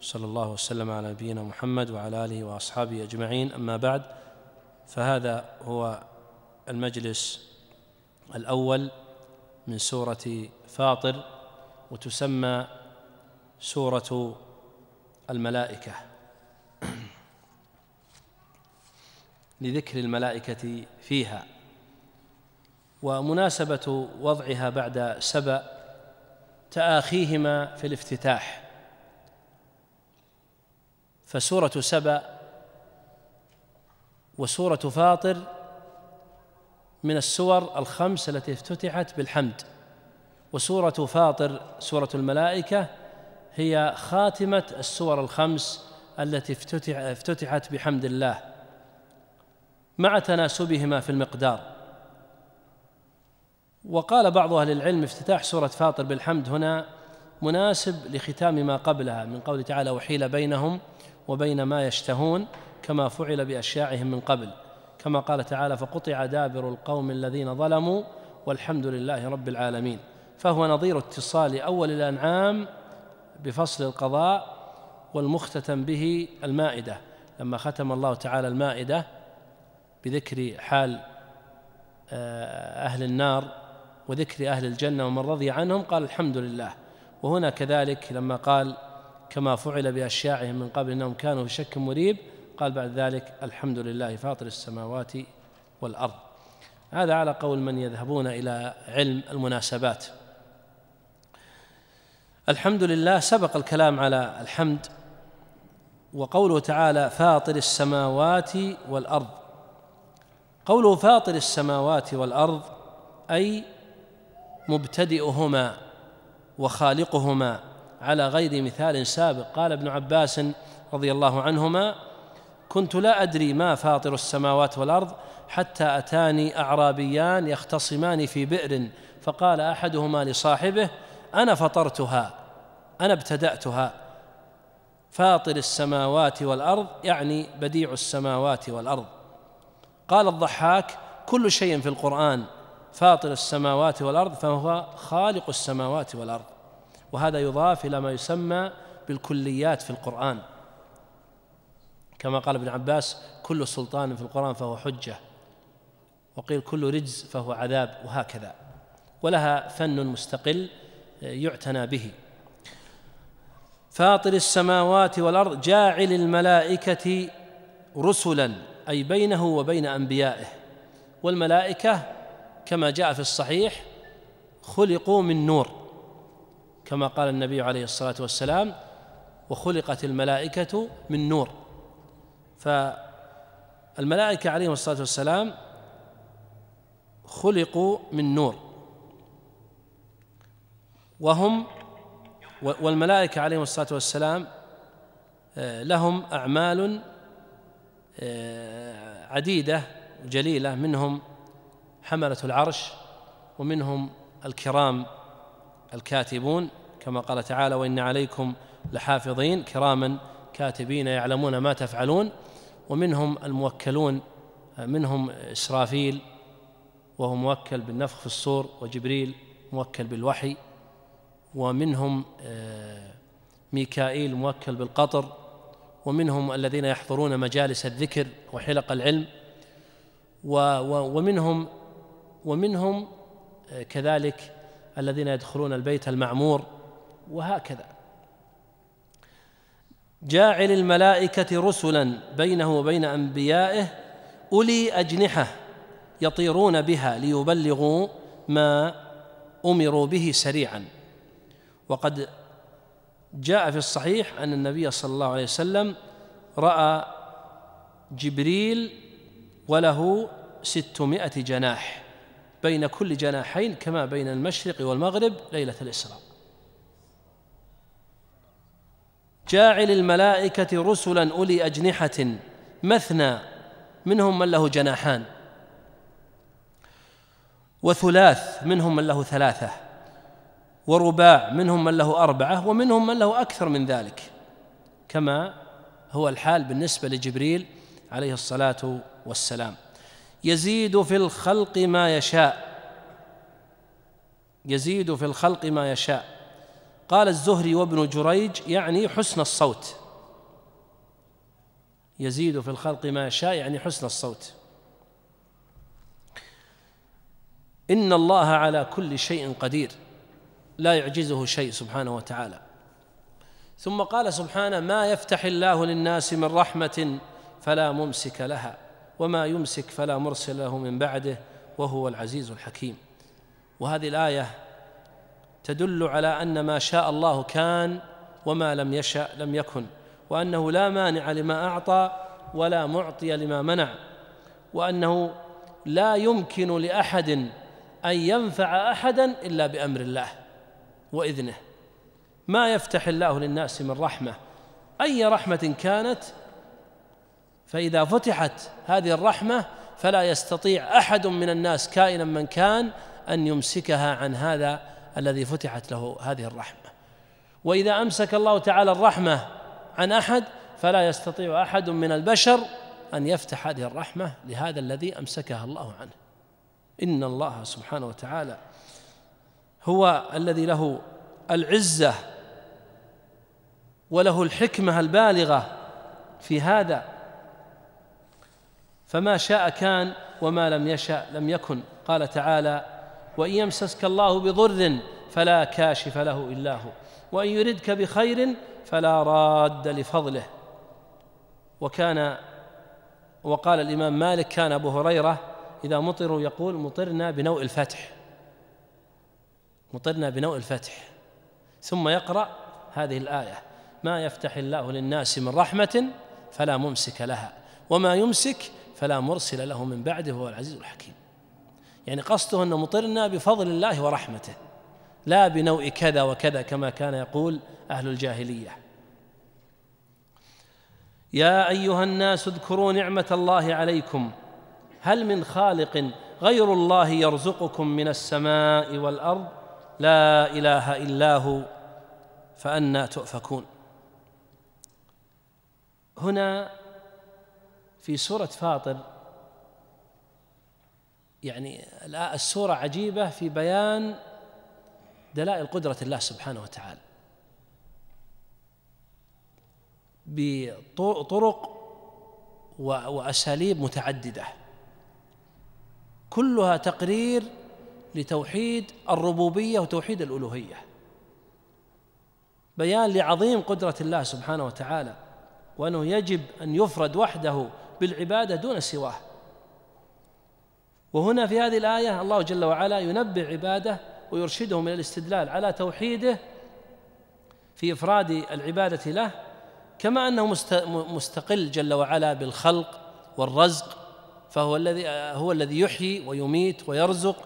صلى الله وسلم على نبينا محمد وعلى اله واصحابه اجمعين اما بعد فهذا هو المجلس الاول من سوره فاطر وتسمى سوره الملائكه لذكر الملائكه فيها ومناسبه وضعها بعد سبأ تآخيهما في الافتتاح فسورة سبأ وسورة فاطر من السور الخمس التي افتتحت بالحمد وسورة فاطر سورة الملائكة هي خاتمة السور الخمس التي افتتح افتتحت بحمد الله مع تناسبهما في المقدار وقال بعض أهل العلم افتتاح سورة فاطر بالحمد هنا مناسب لختام ما قبلها من قول تعالى وحيل بينهم وبين ما يشتهون كما فعل باشياعهم من قبل كما قال تعالى فقطع دابر القوم الذين ظلموا والحمد لله رب العالمين فهو نظير اتصال اول الانعام بفصل القضاء والمختتم به المائده لما ختم الله تعالى المائده بذكر حال آه، اهل النار وذكر اهل الجنه ومن رضي عنهم قال الحمد لله وهنا كذلك لما قال كما فعل بأشياعهم من قبل أنهم كانوا في شك مريب قال بعد ذلك الحمد لله فاطر السماوات والأرض هذا على قول من يذهبون إلى علم المناسبات الحمد لله سبق الكلام على الحمد وقوله تعالى فاطر السماوات والأرض قوله فاطر السماوات والأرض أي مبتدئهما وخالقهما على غير مثال سابق قال ابن عباس رضي الله عنهما كنت لا أدري ما فاطر السماوات والأرض حتى أتاني أعرابيان يختصمان في بئر فقال أحدهما لصاحبه أنا فطرتها أنا ابتدأتها فاطر السماوات والأرض يعني بديع السماوات والأرض قال الضحاك كل شيء في القرآن فاطر السماوات والأرض فهو خالق السماوات والأرض وهذا يضاف إلى ما يسمى بالكليات في القرآن كما قال ابن عباس كل سلطان في القرآن فهو حجة وقيل كل رجز فهو عذاب وهكذا ولها فن مستقل يعتنى به فاطر السماوات والارض جاعل الملائكه رسلا اي بينه وبين انبيائه والملائكه كما جاء في الصحيح خلقوا من نور كما قال النبي عليه الصلاة والسلام وخلقت الملائكة من نور فالملائكة عليهم الصلاة والسلام خلقوا من نور وهم والملائكة عليهم الصلاة والسلام آه، لهم أعمال آه، عديدة جليلة منهم حملة العرش ومنهم الكرام الكاتبون كما قال تعالى وإن عليكم لحافظين كراما كاتبين يعلمون ما تفعلون ومنهم الموكلون منهم إسرافيل وهو موكل بالنفخ في الصور وجبريل موكل بالوحي ومنهم آه، ميكائيل موكل بالقطر ومنهم الذين يحضرون مجالس الذكر وحلق العلم ومنهم ومنهم آه، كذلك الذين يدخلون البيت المعمور وهكذا جاعل الملائكة رسلا بينه وبين أنبيائه أولي أجنحة يطيرون بها ليبلغوا ما أمروا به سريعا وقد جاء في الصحيح أن النبي صلى الله عليه وسلم رأى جبريل وله ستمائة جناح بين كل جناحين كما بين المشرق والمغرب ليلة الإسراء جاعل الملائكة رسلا أولي أجنحة مثنى منهم من له جناحان وثلاث منهم من له ثلاثة ورباع منهم من له أربعة ومنهم من له أكثر من ذلك كما هو الحال بالنسبة لجبريل عليه الصلاة والسلام يزيد في الخلق ما يشاء يزيد في الخلق ما يشاء قال الزهري وابن جريج يعني حسن الصوت يزيد في الخلق ما شاء يعني حسن الصوت إن الله على كل شيء قدير لا يعجزه شيء سبحانه وتعالى ثم قال سبحانه ما يفتح الله للناس من رحمة فلا ممسك لها وما يمسك فلا مرسل له من بعده وهو العزيز الحكيم وهذه الآية تدل على أن ما شاء الله كان وما لم يشأ لم يكن وأنه لا مانع لما أعطى ولا معطي لما منع وأنه لا يمكن لأحد أن ينفع أحدا إلا بأمر الله وإذنه ما يفتح الله للناس من رحمة أي رحمة كانت فإذا فتحت هذه الرحمة فلا يستطيع أحد من الناس كائنا من كان أن يمسكها عن هذا الذي فتحت له هذه الرحمة وإذا أمسك الله تعالى الرحمة عن أحد فلا يستطيع أحد من البشر أن يفتح هذه الرحمة لهذا الذي أمسكها الله عنه إن الله سبحانه وتعالى هو الذي له العزة وله الحكمة البالغة في هذا فما شاء كان وما لم يشاء لم يكن قال تعالى وإن يمسسك الله بضر فلا كاشف له إلا هو وإن يردك بخير فلا راد لفضله وكان وقال الإمام مالك كان أبو هريرة إذا مطروا يقول مطرنا بنوء الفتح مطرنا بنوء الفتح ثم يقرأ هذه الآية ما يفتح الله للناس من رحمة فلا ممسك لها وما يمسك فلا مرسل له من بعده هو العزيز الحكيم يعني قصده أن مطرنا بفضل الله ورحمته لا بنوء كذا وكذا كما كان يقول أهل الجاهلية يا أيها الناس اذكروا نعمة الله عليكم هل من خالق غير الله يرزقكم من السماء والأرض لا إله إلا هو فأنا تؤفكون هنا في سورة فاطر يعني السورة عجيبة في بيان دلائل قدرة الله سبحانه وتعالى بطرق وأساليب متعددة كلها تقرير لتوحيد الربوبية وتوحيد الألوهية بيان لعظيم قدرة الله سبحانه وتعالى وأنه يجب أن يفرد وحده بالعبادة دون سواه وهنا في هذه الآية الله جل وعلا ينبه عباده ويرشدهم إلى الاستدلال على توحيده في إفراد العبادة له كما أنه مستقل جل وعلا بالخلق والرزق فهو الذي هو الذي يحيي ويميت ويرزق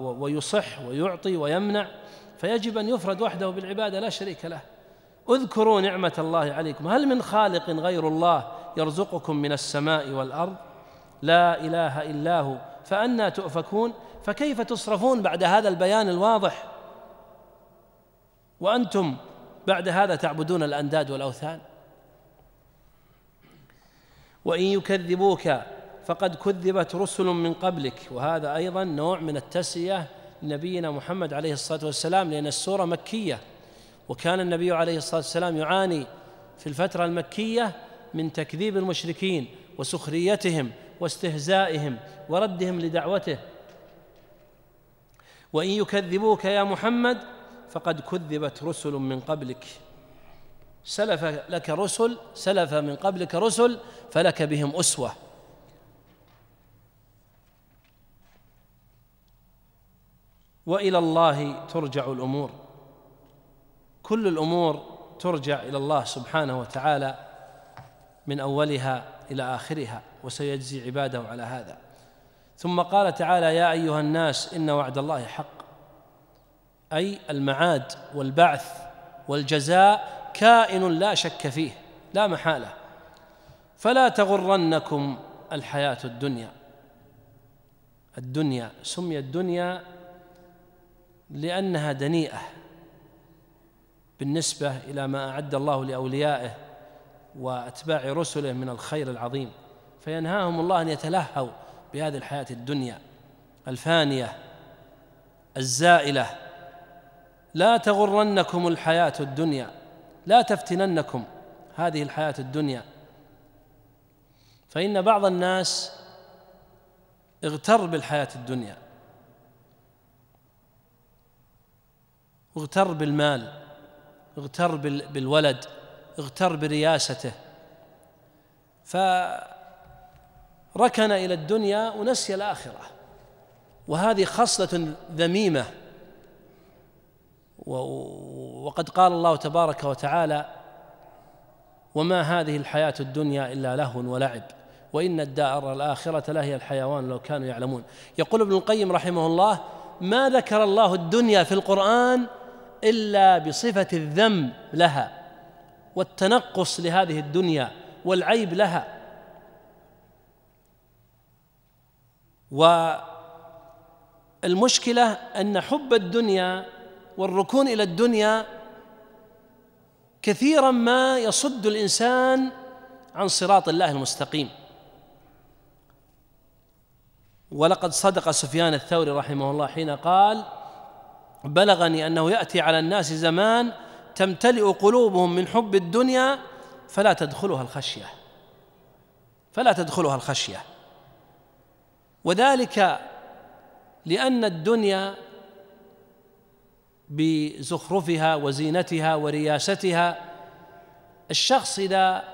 ويصح ويعطي ويمنع فيجب أن يفرد وحده بالعبادة لا شريك له اذكروا نعمة الله عليكم هل من خالق غير الله يرزقكم من السماء والأرض لا إله إلا هو فأنا تؤفكون فكيف تصرفون بعد هذا البيان الواضح وأنتم بعد هذا تعبدون الأنداد والأوثان وإن يكذبوك فقد كذبت رسل من قبلك وهذا أيضا نوع من التسلية لنبينا محمد عليه الصلاة والسلام لأن السورة مكية وكان النبي عليه الصلاة والسلام يعاني في الفترة المكية من تكذيب المشركين وسخريتهم واستهزائهم وردهم لدعوته وان يكذبوك يا محمد فقد كذبت رسل من قبلك سلف لك رسل سلف من قبلك رسل فلك بهم اسوه والى الله ترجع الامور كل الامور ترجع الى الله سبحانه وتعالى من اولها إلى آخرها وسيجزي عباده على هذا ثم قال تعالى يا أيها الناس إن وعد الله حق أي المعاد والبعث والجزاء كائن لا شك فيه لا محالة فلا تغرنكم الحياة الدنيا الدنيا سميت الدنيا لأنها دنيئة بالنسبة إلى ما أعد الله لأوليائه واتباع رسله من الخير العظيم فينهاهم الله ان يتلهوا بهذه الحياه الدنيا الفانيه الزائله لا تغرنكم الحياه الدنيا لا تفتننكم هذه الحياه الدنيا فان بعض الناس اغتر بالحياه الدنيا اغتر بالمال اغتر بالولد اغتر برياسته فركن إلى الدنيا ونسي الآخرة وهذه خصلة ذميمة وقد قال الله تبارك وتعالى وما هذه الحياة الدنيا إلا لهو ولعب وإن الدار الآخرة لهي الحيوان لو كانوا يعلمون يقول ابن القيم رحمه الله ما ذكر الله الدنيا في القرآن إلا بصفة الذم لها والتنقص لهذه الدنيا والعيب لها والمشكله ان حب الدنيا والركون الى الدنيا كثيرا ما يصد الانسان عن صراط الله المستقيم ولقد صدق سفيان الثوري رحمه الله حين قال بلغني انه ياتي على الناس زمان تمتلئ قلوبهم من حب الدنيا فلا تدخلها الخشيه فلا تدخلها الخشيه وذلك لان الدنيا بزخرفها وزينتها ورياستها الشخص اذا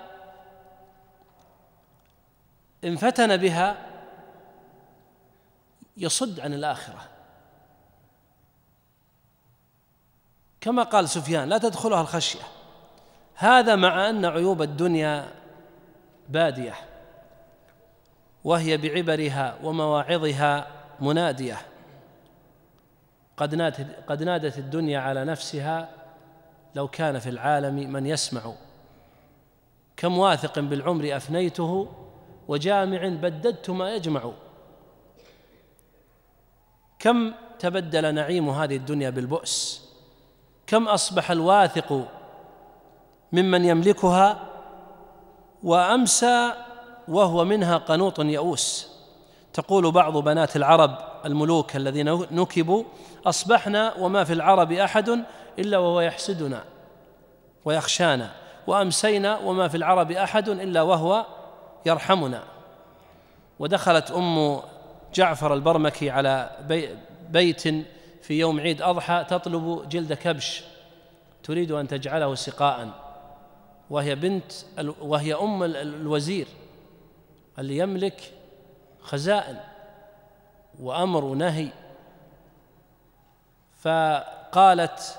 انفتن بها يصد عن الاخره كما قال سفيان لا تدخلها الخشيه هذا مع ان عيوب الدنيا باديه وهي بعبرها ومواعظها مناديه قد قد نادت الدنيا على نفسها لو كان في العالم من يسمع كم واثق بالعمر افنيته وجامع بددت ما يجمع كم تبدل نعيم هذه الدنيا بالبؤس كم أصبح الواثق ممن يملكها وأمسى وهو منها قنوط يئوس تقول بعض بنات العرب الملوك الذين نكبوا أصبحنا وما في العرب أحد إلا وهو يحسدنا ويخشانا وأمسينا وما في العرب أحد إلا وهو يرحمنا ودخلت أم جعفر البرمكي على بيت في يوم عيد أضحى تطلب جلد كبش تريد أن تجعله سقاء وهي بنت وهي أم الوزير اللي يملك خزائن وأمر ونهي فقالت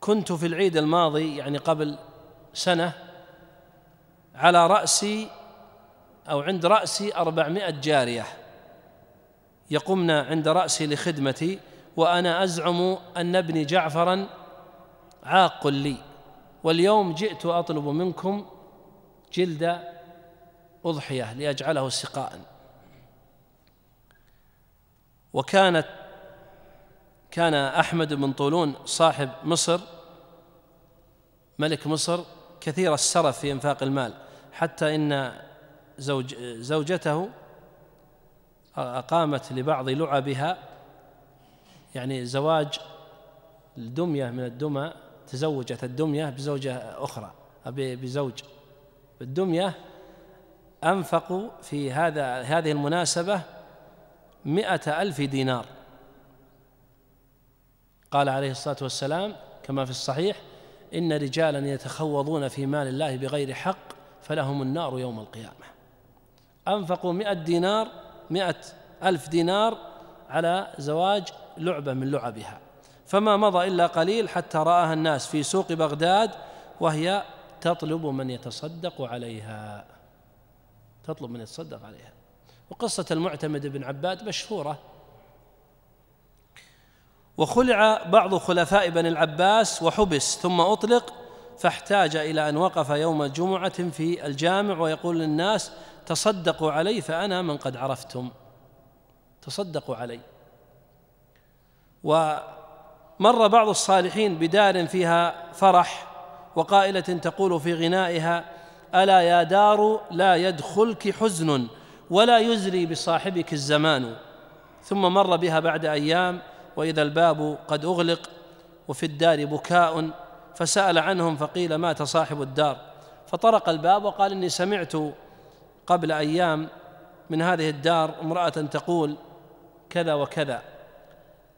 كنت في العيد الماضي يعني قبل سنة على رأسي أو عند رأسي أربعمائة جارية يقمن عند رأسي لخدمتي وأنا أزعم أن ابني جعفرا عاق لي واليوم جئت أطلب منكم جلد أضحية لأجعله سقاء وكانت كان أحمد بن طولون صاحب مصر ملك مصر كثير السرف في إنفاق المال حتى إن زوج زوجته أقامت لبعض لعبها يعني زواج الدمية من الدمى تزوجت الدمية بزوجة أخرى بزوج الدمية أنفقوا في هذا هذه المناسبة مئة ألف دينار قال عليه الصلاة والسلام كما في الصحيح إن رجالا يتخوضون في مال الله بغير حق فلهم النار يوم القيامة أنفقوا مئة دينار مئة ألف دينار على زواج لعبة من لعبها فما مضى إلا قليل حتى رآها الناس في سوق بغداد وهي تطلب من يتصدق عليها تطلب من يتصدق عليها وقصة المعتمد بن عباد مشهورة وخلع بعض خلفاء بني العباس وحبس ثم أطلق فاحتاج إلى أن وقف يوم جمعة في الجامع ويقول للناس تصدقوا علي فأنا من قد عرفتم تصدقوا علي ومر بعض الصالحين بدار فيها فرح وقائلة تقول في غنائها ألا يا دار لا يدخلك حزن ولا يزري بصاحبك الزمان ثم مر بها بعد أيام وإذا الباب قد أغلق وفي الدار بكاء فسأل عنهم فقيل مات صاحب الدار فطرق الباب وقال إني سمعت قبل أيام من هذه الدار امرأة تقول كذا وكذا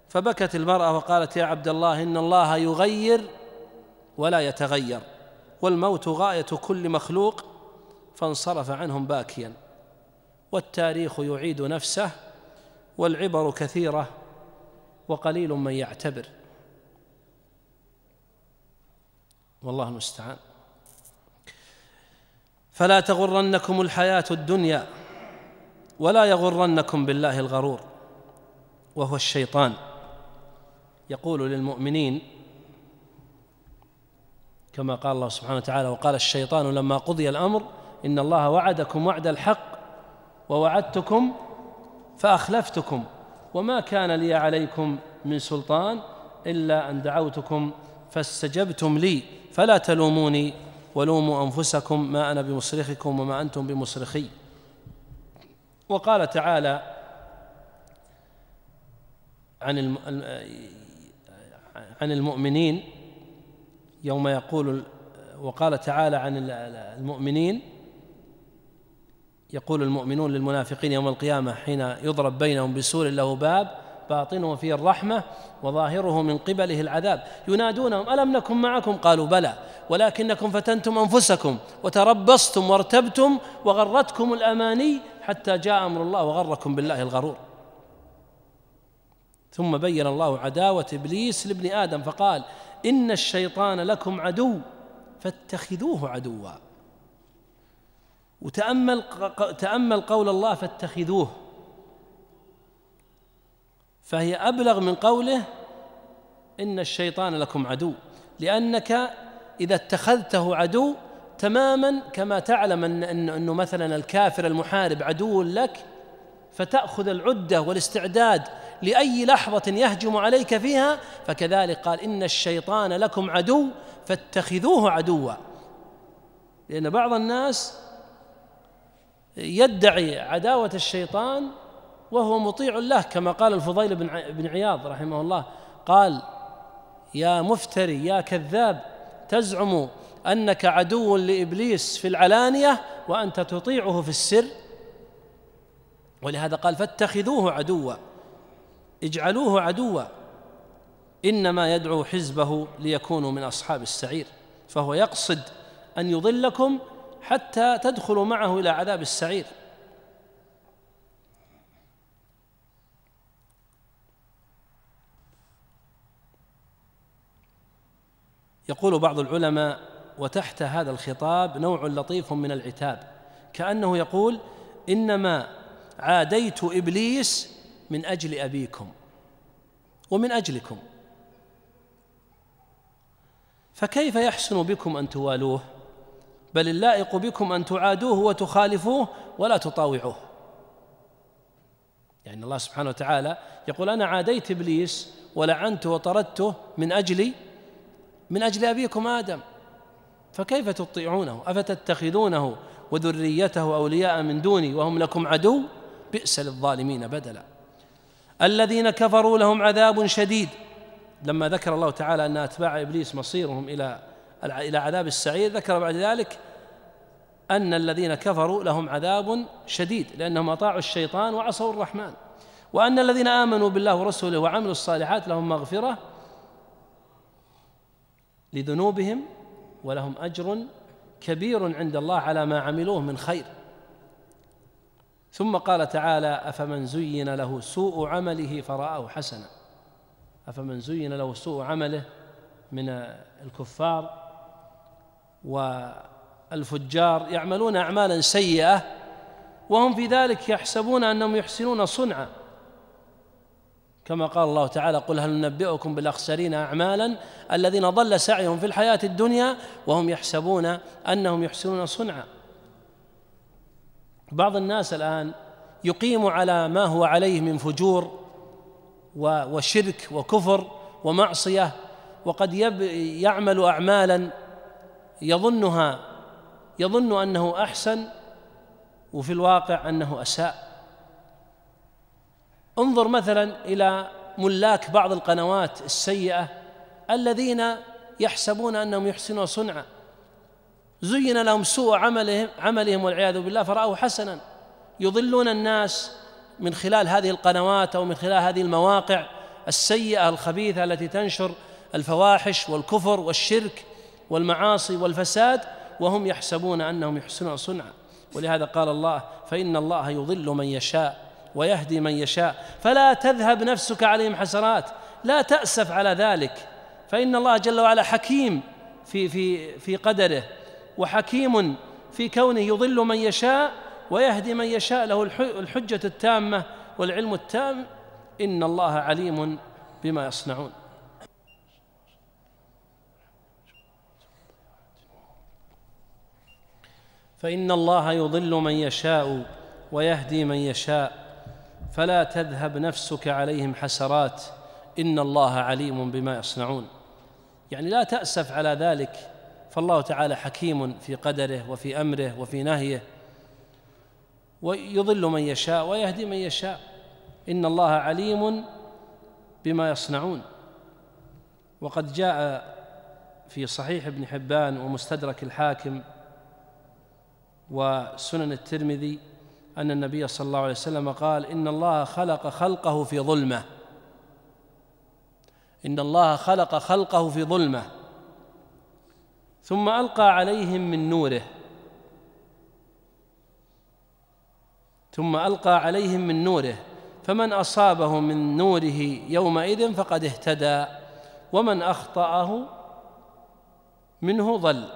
فبكت المرأة وقالت يا عبد الله إن الله يغير ولا يتغير والموت غاية كل مخلوق فانصرف عنهم باكيا والتاريخ يعيد نفسه والعبر كثيرة وقليل من يعتبر والله المستعان فلا تغرنكم الحياة الدنيا ولا يغرنكم بالله الغرور وهو الشيطان يقول للمؤمنين كما قال الله سبحانه وتعالى وقال الشيطان لما قضي الأمر إن الله وعدكم وعد الحق ووعدتكم فأخلفتكم وما كان لي عليكم من سلطان إلا أن دعوتكم فاستجبتم لي فلا تلوموني ولوموا أنفسكم ما أنا بمصرخكم وما أنتم بمصرخي وقال تعالى عن عن المؤمنين يوم يقول وقال تعالى عن المؤمنين يقول المؤمنون للمنافقين يوم القيامة حين يضرب بينهم بسور له باب باطنه فيه الرحمة وظاهره من قبله العذاب ينادونهم ألم نكن معكم قالوا بلى ولكنكم فتنتم أنفسكم وتربصتم وارتبتم وغرتكم الأماني حتى جاء أمر الله وغركم بالله الغرور ثم بين الله عداوة إبليس لابن آدم فقال إن الشيطان لكم عدو فاتخذوه عدوا وتأمل تأمل قول الله فاتخذوه فهي أبلغ من قوله إن الشيطان لكم عدو لأنك إذا اتخذته عدو تماما كما تعلم أن أنه مثلا الكافر المحارب عدو لك فتأخذ العدة والاستعداد لأي لحظة يهجم عليك فيها فكذلك قال إن الشيطان لكم عدو فاتخذوه عدوا لأن بعض الناس يدعي عداوة الشيطان وهو مطيع له كما قال الفضيل بن عياض رحمه الله قال يا مفتري يا كذاب تزعم انك عدو لابليس في العلانيه وانت تطيعه في السر ولهذا قال فاتخذوه عدوا اجعلوه عدوا انما يدعو حزبه ليكونوا من اصحاب السعير فهو يقصد ان يضلكم حتى تدخلوا معه الى عذاب السعير يقول بعض العلماء وتحت هذا الخطاب نوع لطيف من العتاب كأنه يقول إنما عاديت إبليس من أجل أبيكم ومن أجلكم فكيف يحسن بكم أن توالوه بل اللائق بكم أن تعادوه وتخالفوه ولا تطاوعوه يعني الله سبحانه وتعالى يقول أنا عاديت إبليس ولعنته وطردته من اجلي من أجل أبيكم آدم فكيف تطيعونه أفتتخذونه وذريته أولياء من دوني وهم لكم عدو بئس للظالمين بدلا الذين كفروا لهم عذاب شديد لما ذكر الله تعالى أن أتباع إبليس مصيرهم إلى إلى عذاب السعير ذكر بعد ذلك أن الذين كفروا لهم عذاب شديد لأنهم أطاعوا الشيطان وعصوا الرحمن وأن الذين آمنوا بالله ورسوله وعملوا الصالحات لهم مغفرة لذنوبهم ولهم اجر كبير عند الله على ما عملوه من خير ثم قال تعالى افمن زين له سوء عمله فرآه حسنا افمن زين له سوء عمله من الكفار والفجار يعملون اعمالا سيئه وهم في ذلك يحسبون انهم يحسنون صنعا كما قال الله تعالى قل هل ننبئكم بالاخسرين اعمالا الذين ضل سعيهم في الحياه الدنيا وهم يحسبون انهم يحسنون صنعا بعض الناس الان يقيم على ما هو عليه من فجور وشرك وكفر ومعصيه وقد يعمل اعمالا يظنها يظن انه احسن وفي الواقع انه اساء انظر مثلا إلى ملاك بعض القنوات السيئة الذين يحسبون أنهم يحسنون صنعا زين لهم سوء عملهم عملهم والعياذ بالله فرأوا حسنا يضلون الناس من خلال هذه القنوات أو من خلال هذه المواقع السيئة الخبيثة التي تنشر الفواحش والكفر والشرك والمعاصي والفساد وهم يحسبون أنهم يحسنون صنعا ولهذا قال الله فإن الله يضل من يشاء ويهدي من يشاء فلا تذهب نفسك عليهم حسرات لا تأسف على ذلك فإن الله جل وعلا حكيم في في في قدره وحكيم في كونه يضل من يشاء ويهدي من يشاء له الحجة التامة والعلم التام إن الله عليم بما يصنعون فإن الله يضل من يشاء ويهدي من يشاء فلا تذهب نفسك عليهم حسرات إن الله عليم بما يصنعون يعني لا تأسف على ذلك فالله تعالى حكيم في قدره وفي أمره وفي نهيه ويضل من يشاء ويهدي من يشاء إن الله عليم بما يصنعون وقد جاء في صحيح ابن حبان ومستدرك الحاكم وسنن الترمذي أن النبي صلى الله عليه وسلم قال إن الله خلق خلقه في ظلمة إن الله خلق خلقه في ظلمة ثم ألقى عليهم من نوره ثم ألقى عليهم من نوره فمن أصابه من نوره يومئذ فقد اهتدى ومن أخطأه منه ضل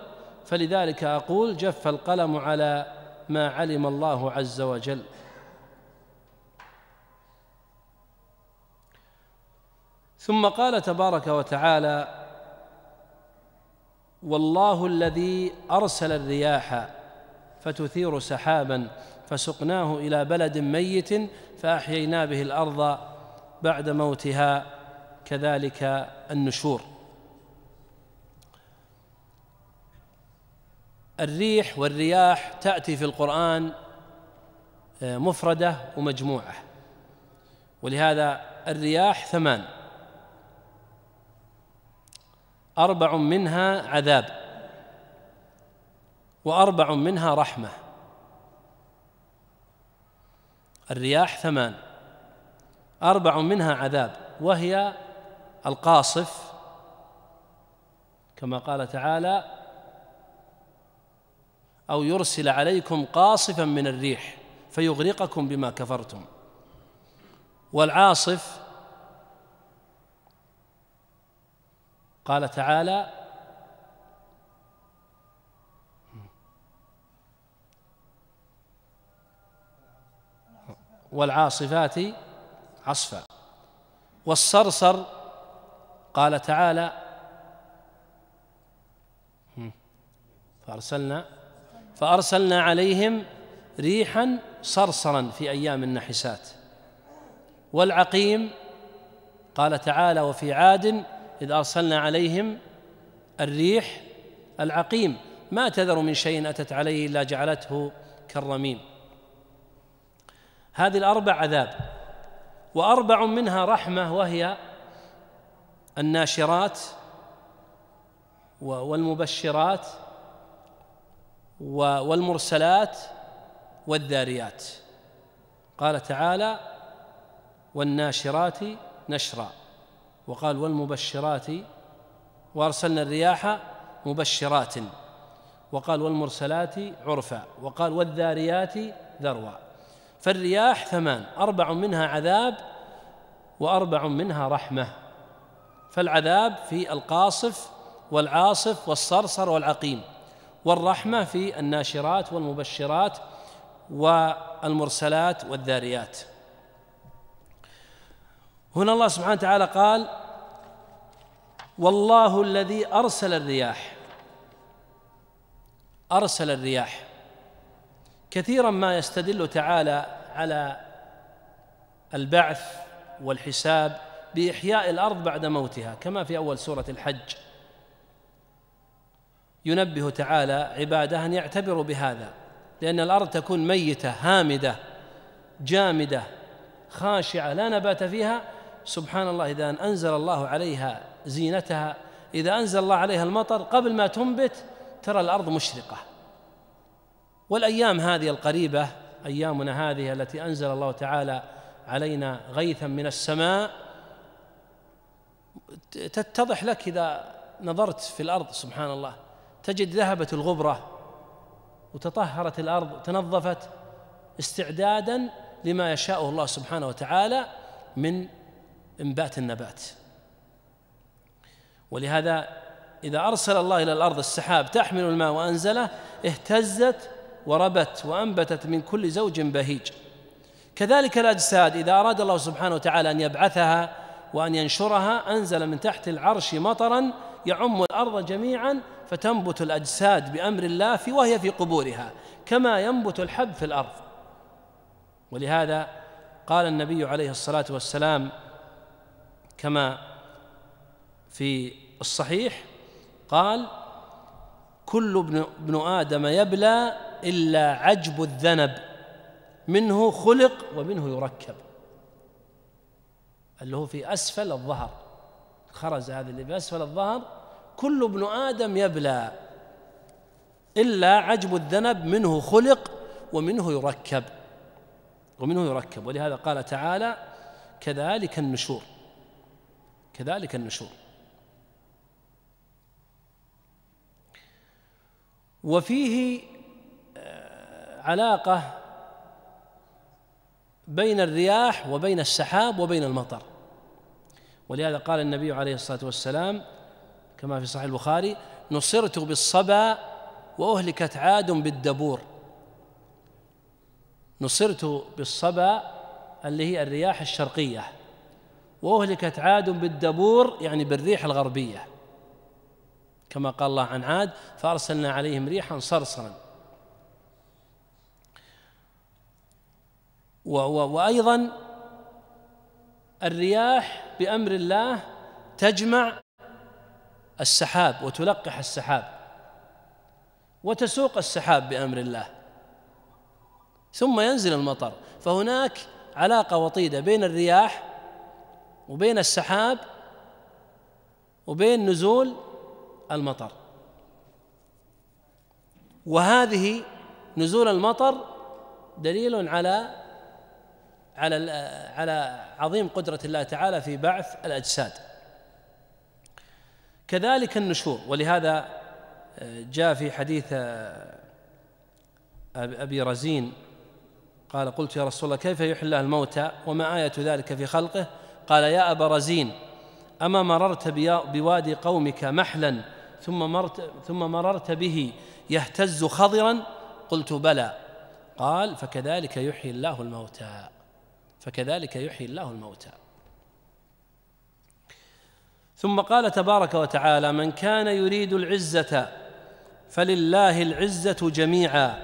فلذلك أقول جف القلم على ما علم الله عز وجل ثم قال تبارك وتعالى والله الذي ارسل الرياح فتثير سحابا فسقناه الى بلد ميت فاحيينا به الارض بعد موتها كذلك النشور الريح والرياح تأتي في القرآن آه، مفردة ومجموعة ولهذا الرياح ثمان أربع منها عذاب وأربع منها رحمة الرياح ثمان أربع منها عذاب وهي القاصف كما قال تعالى أو يرسل عليكم قاصفا من الريح فيغرقكم بما كفرتم والعاصف قال تعالى والعاصفات عصفا والصرصر قال تعالى فأرسلنا فأرسلنا عليهم ريحا صرصرا في أيام النحسات والعقيم قال تعالى وفي عاد إذ أرسلنا عليهم الريح العقيم ما تذر من شيء أتت عليه إلا جعلته كالرميم هذه الأربع عذاب وأربع منها رحمة وهي الناشرات والمبشرات والمرسلات والذاريات قال تعالى والناشرات نشرا وقال والمبشرات وارسلنا الرياح مبشرات وقال والمرسلات عرفا وقال والذاريات ذروا فالرياح ثمان اربع منها عذاب واربع منها رحمه فالعذاب في القاصف والعاصف والصرصر والعقيم والرحمة في الناشرات والمبشرات والمرسلات والذاريات هنا الله سبحانه وتعالى قال والله الذي أرسل الرياح أرسل الرياح كثيرا ما يستدل تعالى على البعث والحساب بإحياء الأرض بعد موتها كما في أول سورة الحج ينبه تعالى عباده أن يعتبروا بهذا لأن الأرض تكون ميتة هامدة جامدة خاشعة لا نبات فيها سبحان الله إذا أنزل الله عليها زينتها إذا أنزل الله عليها المطر قبل ما تنبت ترى الأرض مشرقة والأيام هذه القريبة أيامنا هذه التي أنزل الله تعالى علينا غيثا من السماء تتضح لك إذا نظرت في الأرض سبحان الله تجد ذهبت الغبرة وتطهرت الأرض تنظفت استعدادا لما يشاءه الله سبحانه وتعالى من انبات النبات ولهذا إذا أرسل الله إلى الأرض السحاب تحمل الماء وأنزله اهتزت وربت وأنبتت من كل زوج بهيج كذلك الأجساد إذا أراد الله سبحانه وتعالى أن يبعثها وأن ينشرها أنزل من تحت العرش مطرا يعم الأرض جميعا فتنبت الأجساد بأمر الله في وهي في قبورها كما ينبت الحب في الأرض ولهذا قال النبي عليه الصلاة والسلام كما في الصحيح قال كل ابن, آدم يبلى إلا عجب الذنب منه خلق ومنه يركب اللي هو في أسفل الظهر خرز هذا اللي في أسفل الظهر كل ابن آدم يبلى إلا عجب الذنب منه خلق ومنه يركب ومنه يركب ولهذا قال تعالى كذلك النشور كذلك النشور وفيه آه، علاقة بين الرياح وبين السحاب وبين المطر ولهذا قال النبي عليه الصلاة والسلام كما في صحيح البخاري نصرت بالصبا وأهلكت عاد بالدبور نصرت بالصبا اللي هي الرياح الشرقية وأهلكت عاد بالدبور يعني بالريح الغربية كما قال الله عن عاد فأرسلنا عليهم ريحا صرصرا وأيضا الرياح بأمر الله تجمع السحاب وتلقح السحاب وتسوق السحاب بامر الله ثم ينزل المطر فهناك علاقه وطيده بين الرياح وبين السحاب وبين نزول المطر وهذه نزول المطر دليل على على على عظيم قدره الله تعالى في بعث الاجساد كذلك النشور ولهذا آه، جاء في حديث آه، أبي رزين قال قلت يا رسول الله كيف يحل الله الموتى وما آية ذلك في خلقه قال يا أبا رزين أما مررت بوادي قومك محلا ثم, مرت ثم مررت به يهتز خضرا قلت بلى قال فكذلك يحيي الله الموتى فكذلك يحيي الله الموتى ثم قال تبارك وتعالى من كان يريد العزه فلله العزه جميعا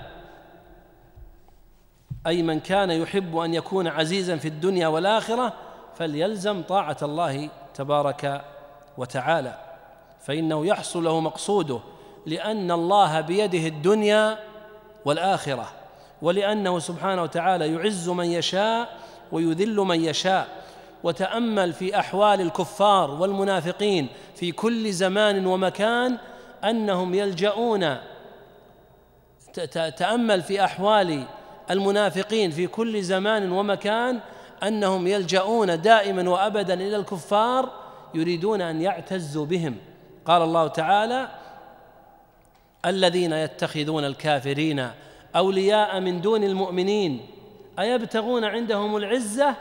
اي من كان يحب ان يكون عزيزا في الدنيا والاخره فليلزم طاعه الله تبارك وتعالى فانه يحصل له مقصوده لان الله بيده الدنيا والاخره ولانه سبحانه وتعالى يعز من يشاء ويذل من يشاء وتامل في احوال الكفار والمنافقين في كل زمان ومكان انهم يلجؤون تامل في احوال المنافقين في كل زمان ومكان انهم يلجؤون دائما وابدا الى الكفار يريدون ان يعتزوا بهم قال الله تعالى الذين يتخذون الكافرين اولياء من دون المؤمنين ايبتغون عندهم العزه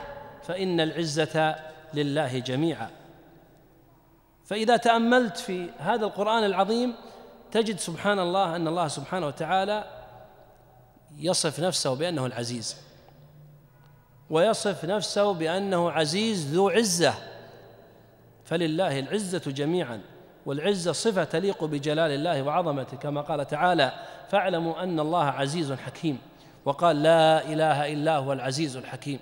فإن العزة لله جميعا فإذا تأملت في هذا القرآن العظيم تجد سبحان الله أن الله سبحانه وتعالى يصف نفسه بأنه العزيز ويصف نفسه بأنه عزيز ذو عزة فلله العزة جميعا والعزة صفة تليق بجلال الله وعظمته كما قال تعالى فاعلموا أن الله عزيز حكيم وقال لا إله إلا هو العزيز الحكيم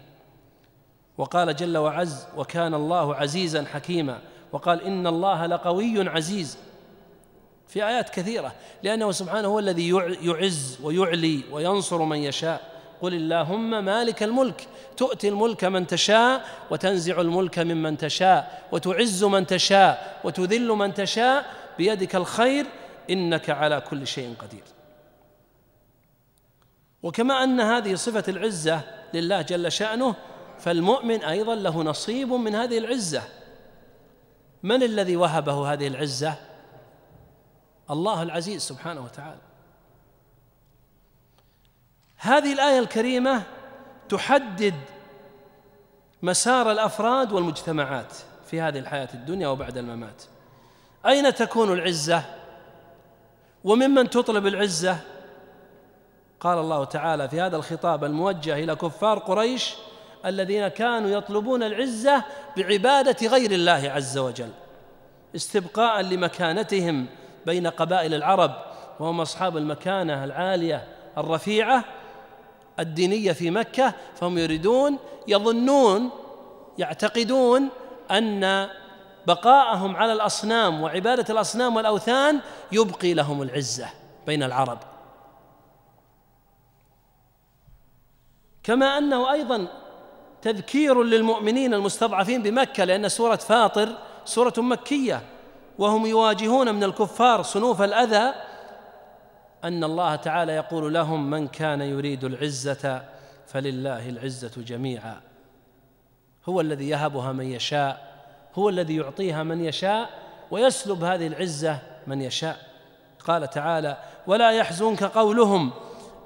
وقال جل وعز وكان الله عزيزا حكيما وقال إن الله لقوي عزيز في آيات كثيرة لأنه سبحانه هو الذي يعز ويعلي وينصر من يشاء قل اللهم مالك الملك تؤتي الملك من تشاء وتنزع الملك ممن تشاء وتعز من تشاء وتذل من تشاء بيدك الخير إنك على كل شيء قدير وكما أن هذه صفة العزة لله جل شأنه فالمؤمن أيضا له نصيب من هذه العزة من الذي وهبه هذه العزة الله العزيز سبحانه وتعالى هذه الآية الكريمة تحدد مسار الأفراد والمجتمعات في هذه الحياة الدنيا وبعد الممات أين تكون العزة وممن تطلب العزة قال الله تعالى في هذا الخطاب الموجه إلى كفار قريش الذين كانوا يطلبون العزة بعبادة غير الله عز وجل استبقاء لمكانتهم بين قبائل العرب وهم أصحاب المكانة العالية الرفيعة الدينية في مكة فهم يريدون يظنون يعتقدون أن بقاءهم على الأصنام وعبادة الأصنام والأوثان يبقي لهم العزة بين العرب كما أنه أيضا تذكير للمؤمنين المستضعفين بمكة لأن سورة فاطر سورة مكية وهم يواجهون من الكفار صنوف الأذى أن الله تعالى يقول لهم من كان يريد العزة فلله العزة جميعا هو الذي يهبها من يشاء هو الذي يعطيها من يشاء ويسلب هذه العزة من يشاء قال تعالى ولا يحزنك قولهم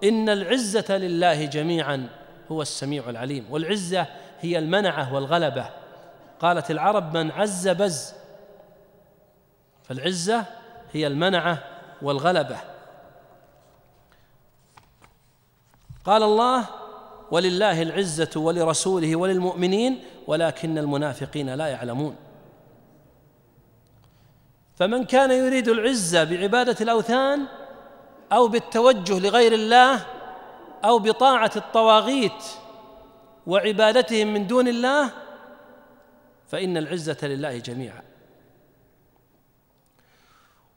إن العزة لله جميعا هو السميع العليم والعزة هي المنعة والغلبة قالت العرب من عز بز فالعزة هي المنعة والغلبة قال الله ولله العزة ولرسوله وللمؤمنين ولكن المنافقين لا يعلمون فمن كان يريد العزة بعبادة الأوثان أو بالتوجه لغير الله او بطاعه الطواغيت وعبادتهم من دون الله فان العزه لله جميعا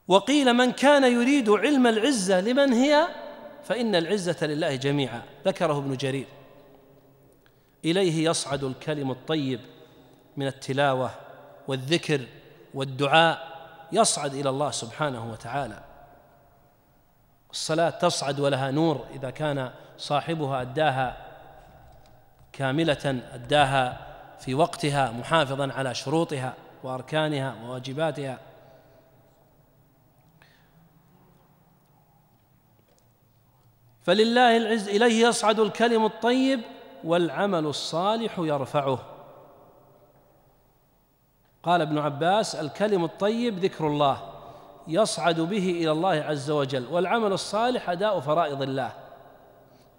وقيل من كان يريد علم العزه لمن هي فان العزه لله جميعا ذكره ابن جرير اليه يصعد الكلم الطيب من التلاوه والذكر والدعاء يصعد الى الله سبحانه وتعالى الصلاة تصعد ولها نور إذا كان صاحبها أداها كاملة أداها في وقتها محافظا على شروطها وأركانها وواجباتها فلله العز إليه يصعد الكلم الطيب والعمل الصالح يرفعه قال ابن عباس الكلم الطيب ذكر الله يصعد به إلى الله عز وجل والعمل الصالح أداء فرائض الله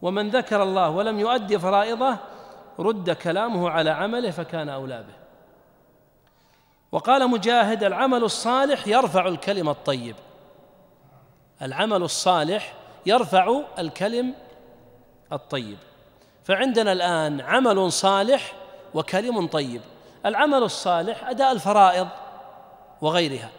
ومن ذكر الله ولم يؤدي فرائضه رد كلامه على عمله فكان أولى به وقال مجاهد العمل الصالح يرفع الكلم الطيب العمل الصالح يرفع الكلم الطيب فعندنا الآن عمل صالح وكلم طيب العمل الصالح أداء الفرائض وغيرها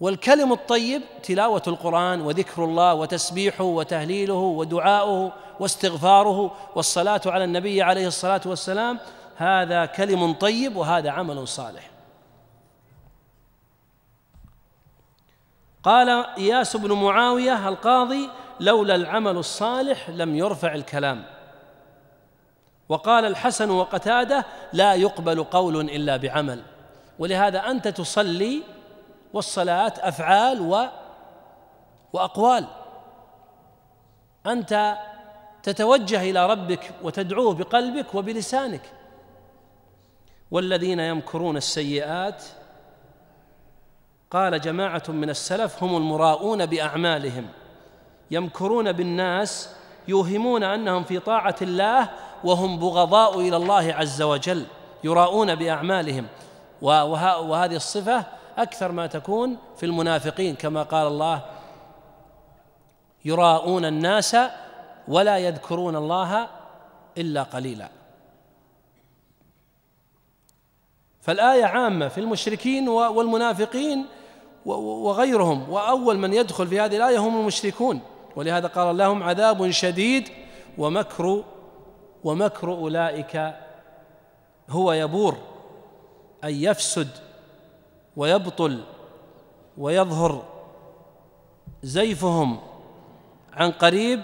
والكلم الطيب تلاوة القرآن وذكر الله وتسبيحه وتهليله ودعاؤه واستغفاره والصلاة على النبي عليه الصلاة والسلام هذا كلم طيب وهذا عمل صالح قال إياس بن معاوية القاضي لولا العمل الصالح لم يرفع الكلام وقال الحسن وقتاده لا يقبل قول إلا بعمل ولهذا أنت تصلي والصلاة أفعال و وأقوال أنت تتوجه إلى ربك وتدعوه بقلبك وبلسانك والذين يمكرون السيئات قال جماعة من السلف هم المراؤون بأعمالهم يمكرون بالناس يوهمون أنهم في طاعة الله وهم بغضاء إلى الله عز وجل يراؤون بأعمالهم وهذه الصفة أكثر ما تكون في المنافقين كما قال الله يراءون الناس ولا يذكرون الله إلا قليلا فالآية عامة في المشركين والمنافقين وغيرهم وأول من يدخل في هذه الآية هم المشركون ولهذا قال لهم عذاب شديد ومكر ومكر أولئك هو يبور أي يفسد ويبطل ويظهر زيفهم عن قريب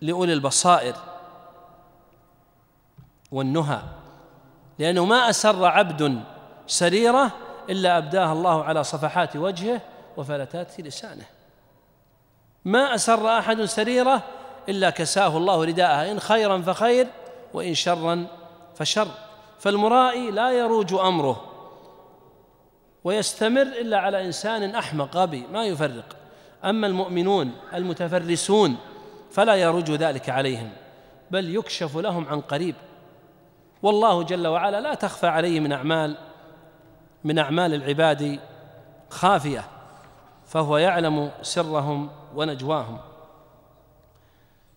لأولي البصائر والنهى لأنه ما أسر عبد سريرة إلا أبداها الله على صفحات وجهه وفلتات لسانه ما أسر أحد سريرة إلا كساه الله رداءها إن خيرا فخير وإن شرا فشر فالمرائي لا يروج أمره ويستمر إلا على إنسان أحمق غبي ما يفرق أما المؤمنون المتفرسون فلا يرج ذلك عليهم بل يكشف لهم عن قريب والله جل وعلا لا تخفى عليه من أعمال من أعمال العباد خافية فهو يعلم سرهم ونجواهم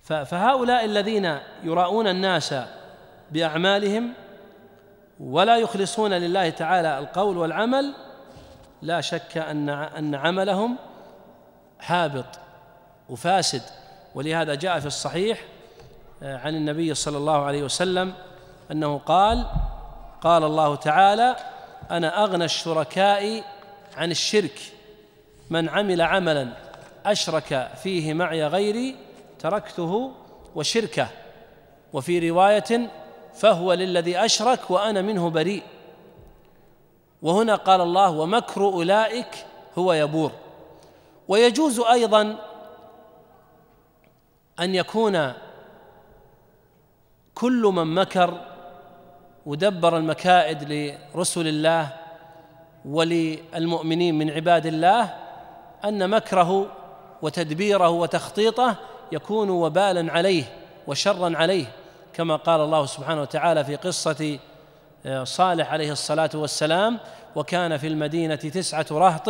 فهؤلاء الذين يراؤون الناس بأعمالهم ولا يخلصون لله تعالى القول والعمل لا شك أن أن عملهم هابط وفاسد ولهذا جاء في الصحيح آه، عن النبي صلى الله عليه وسلم أنه قال قال الله تعالى أنا أغنى الشركاء عن الشرك من عمل عملا أشرك فيه معي غيري تركته وشركه وفي رواية فهو للذي أشرك وأنا منه بريء وهنا قال الله ومكر أولئك هو يبور ويجوز أيضا أن يكون كل من مكر ودبر المكائد لرسل الله وللمؤمنين من عباد الله أن مكره وتدبيره وتخطيطه يكون وبالا عليه وشرا عليه كما قال الله سبحانه وتعالى في قصه آه، صالح عليه الصلاة والسلام وكان في المدينة تسعة رهط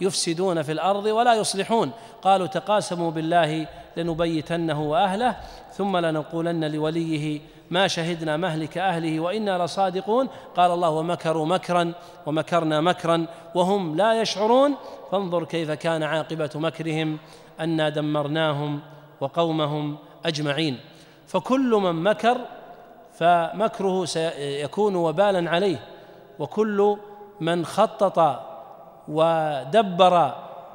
يفسدون في الأرض ولا يصلحون قالوا تقاسموا بالله لنبيتنه وأهله ثم لنقولن لوليه ما شهدنا مهلك أهله وإنا لصادقون قال الله ومكروا مكرا ومكرنا مكرا وهم لا يشعرون فانظر كيف كان عاقبة مكرهم أنا دمرناهم وقومهم أجمعين فكل من مكر فمكره سيكون وبالا عليه وكل من خطط ودبر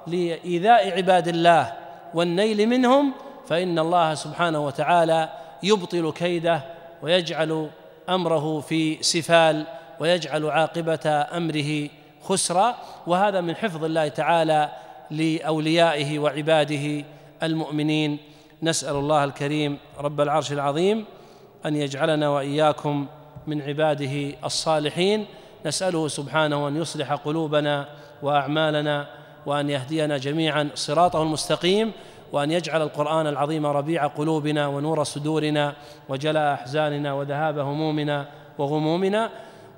لإيذاء عباد الله والنيل منهم فإن الله سبحانه وتعالى يبطل كيده ويجعل أمره في سفال ويجعل عاقبة أمره خسرا وهذا من حفظ الله تعالى لأوليائه وعباده المؤمنين نسأل الله الكريم رب العرش العظيم أن يجعلنا وإياكم من عباده الصالحين نسأله سبحانه أن يصلح قلوبنا وأعمالنا وأن يهدينا جميعا صراطه المستقيم وأن يجعل القرآن العظيم ربيع قلوبنا ونور صدورنا وجلاء أحزاننا وذهاب همومنا وغمومنا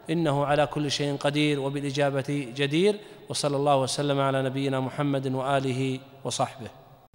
إنه على كل شيء قدير وبالإجابة جدير وصلى الله وسلم على نبينا محمد وآله وصحبه